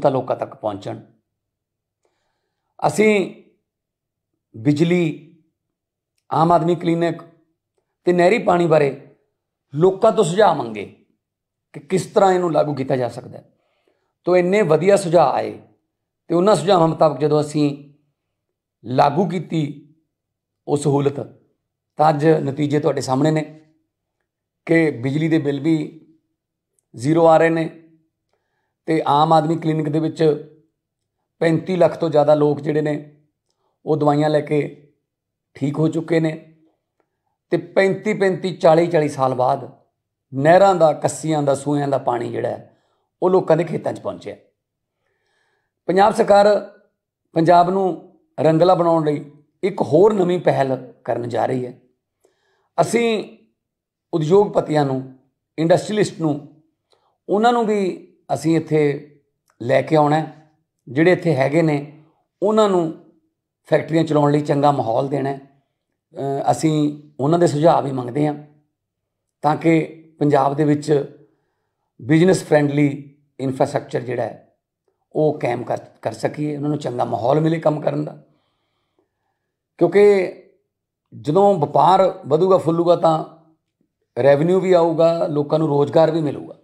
ਤਾਂ ਲੋਕਾਂ ਤੱਕ ਪਹੁੰਚਣ ਅਸੀਂ ਬਿਜਲੀ ਆਮ ਆਦਮੀ ਕਲੀਨਿਕ ਤੇ ਨਹਿਰੀ ਪਾਣੀ ਬਾਰੇ ਲੋਕਾਂ ਤੋਂ ਸੁਝਾਅ ਮੰਗੇ ਕਿ ਕਿਸ ਤਰ੍ਹਾਂ ਇਹਨੂੰ ਲਾਗੂ ਕੀਤਾ ਜਾ ਸਕਦਾ ਹੈ ਤੋਂ ਇੰਨੇ ਵਧੀਆ ਸੁਝਾਅ ਆਏ ਤੇ ਉਹਨਾਂ ਸੁਝਾਵਾਂ ਮੁਤਾਬਕ ਜਦੋਂ ਅਸੀਂ ਲਾਗੂ ਕੀਤੀ ਉਹ ਸਹੂਲਤ ਤਾਂ ਅੱਜ ਨਤੀਜੇ ਤੁਹਾਡੇ ਸਾਹਮਣੇ ਨੇ ਕਿ ਬਿਜਲੀ ਦੇ ਬਿੱਲ ਵੀ ਜ਼ੀਰੋ ਆ ਰਹੇ ਨੇ ਤੇ ਆਮ ਆਦਮੀ ਕਲੀਨਿਕ ਦੇ ਵਿੱਚ 35 ਲੱਖ ਤੋਂ ਜ਼ਿਆਦਾ ਲੋਕ ਜਿਹੜੇ ਨੇ ਉਹ ਦਵਾਈਆਂ ਲੈ ਕੇ ਠੀਕ ਹੋ ਚੁੱਕੇ ਨੇ ਤੇ 35 35 40 40 ਸਾਲ ਬਾਅਦ ਨਹਿਰਾਂ ਦਾ ਕੱਸੀਆਂ ਦਾ ਸੂਇਆਂ ਦਾ ਪਾਣੀ ਜਿਹੜਾ ਉਹ ਲੋਕਾਂ ਦੇ ਖੇਤਾਂ 'ਚ ਪਹੁੰਚਿਆ ਪੰਜਾਬ ਸਰਕਾਰ ਪੰਜਾਬ ਨੂੰ ਰੰਗਲਾ ਬਣਾਉਣ ਲਈ ਇੱਕ ਹੋਰ ਨਵੀਂ ਪਹਿਲ ਕਰਨ ਜਾ ਰਹੀ ਹੈ ਅਸੀਂ ਉਦਯੋਗਪਤੀਆਂ ਨੂੰ ਇੰਡਸਟਰੀਲਿਸਟ ਨੂੰ ਉਹਨਾਂ ਨੂੰ ਵੀ ਅਸੀਂ ਇੱਥੇ ਲੈ ਕੇ ਆਉਣਾ ਜਿਹੜੇ ਇੱਥੇ ਹੈਗੇ ਨੇ ਉਹਨਾਂ ਨੂੰ ਫੈਕਟਰੀਆਂ ਚਲਾਉਣ ਲਈ ਚੰਗਾ ਮਾਹੌਲ ਦੇਣਾ ਅਸੀਂ ਉਹਨਾਂ ਦੇ ਸੁਝਾਅ ਵੀ ਮੰਗਦੇ ਹਾਂ ਤਾਂ ਕਿ ਪੰਜਾਬ ਦੇ ਵਿੱਚ ਬਿਜ਼ਨਸ ਫ੍ਰੈਂਡਲੀ ਇਨਫਰਾਸਟ੍ਰਕਚਰ ਜਿਹੜਾ ਹੈ ਉਹ ਕਾਇਮ ਕਰ ਸਕੀਏ ਉਹਨਾਂ ਨੂੰ ਚੰਗਾ ਮਾਹੌਲ ਮਿਲੇ ਕੰਮ ਕਰਨ ਦਾ ਕਿਉਂਕਿ ਜਦੋਂ ਵਪਾਰ ਵਧੂਗਾ ਫੁੱਲੂਗਾ ਤਾਂ ਰੈਵਨਿਊ ਵੀ ਆਊਗਾ ਲੋਕਾਂ ਨੂੰ ਰੋਜ਼ਗਾਰ ਵੀ ਮਿਲੂਗਾ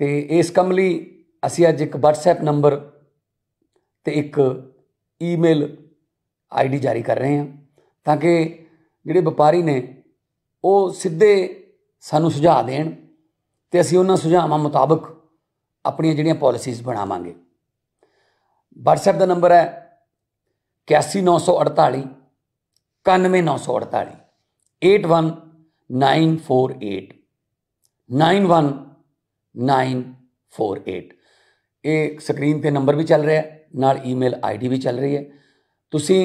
ਤੇ ਇਸ ਕੰਮ ਲਈ ਅਸੀਂ ਅੱਜ ਇੱਕ WhatsApp ਨੰਬਰ ਤੇ ਇੱਕ ਈਮੇਲ ਆਈਡੀ ਜਾਰੀ ਕਰ ਰਹੇ ਹਾਂ ਤਾਂ ਕਿ ਜਿਹੜੇ ਵਪਾਰੀ ਨੇ ਉਹ ਸਿੱਧੇ ਸਾਨੂੰ ਸੁਝਾਅ ਦੇਣ ਤੇ ਅਸੀਂ ਉਹਨਾਂ ਸੁਝਾਵਾਂ ਮੁਤਾਬਕ ਆਪਣੀਆਂ ਜਿਹੜੀਆਂ ਪਾਲਿਸੀਜ਼ ਬਣਾਵਾਂਗੇ WhatsApp ਦਾ ਨੰਬਰ ਹੈ 81948 91948 81948 91 9948 ਇਹ ਸਕਰੀਨ ਤੇ ਨੰਬਰ ਵੀ ਚੱਲ ਰਿਹਾ ਹੈ ਨਾਲ ਈਮੇਲ ਆਈਡੀ ਵੀ ਚੱਲ ਰਹੀ ਹੈ ਤੁਸੀਂ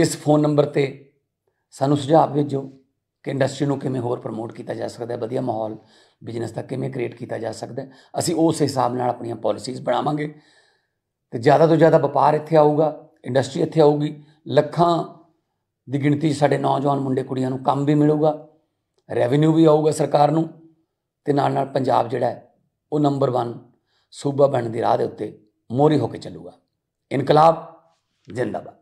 ਇਸ ਫੋਨ ਨੰਬਰ ਤੇ ਸਾਨੂੰ ਸੁਝਾਅ ਭੇਜੋ ਕਿ ਇੰਡਸਟਰੀ ਨੂੰ ਕਿਵੇਂ ਹੋਰ ਪ੍ਰਮੋਟ ਕੀਤਾ ਜਾ ਸਕਦਾ ਹੈ ਵਧੀਆ ਮਾਹੌਲ ਬਿਜ਼ਨਸ ਦਾ ਕਿਵੇਂ ਕ੍ਰੀਏਟ ਕੀਤਾ ਜਾ ਸਕਦਾ ਹੈ ਅਸੀਂ ਉਸ ਹਿਸਾਬ ਨਾਲ ਆਪਣੀਆਂ ਪਾਲਿਸੀਜ਼ ਬਣਾਵਾਂਗੇ ਤੇ ਜ਼ਿਆਦਾ ਤੋਂ ਜ਼ਿਆਦਾ ਵਪਾਰ ਇੱਥੇ ਆਊਗਾ ਇੰਡਸਟਰੀ ਇੱਥੇ ਆਊਗੀ ਲੱਖਾਂ ਦੀ ਗਿਣਤੀ ਸਾਡੇ ਨੌਜਵਾਨ ਮੁੰਡੇ ਕੁੜੀਆਂ ਨੂੰ ਕੰਮ ਵੀ ਮਿਲੂਗਾ ਰੈਵਨਿਊ ਵੀ ਆਊਗਾ ਸਰਕਾਰ ਨੂੰ ਤੇ ਨਾਲ ਨਾਲ ਪੰਜਾਬ ਜਿਹੜਾ ਉਹ ਨੰਬਰ 1 ਸੂਬਾ ਬਣਨ ਦੀ ਰਾਹ ਦੇ ਉੱਤੇ ਮੋਰੀ ਹੋ ਕੇ ਚੱਲੂਗਾ ਇਨਕਲਾਬ ਜ਼ਿੰਦਾਬਾਦ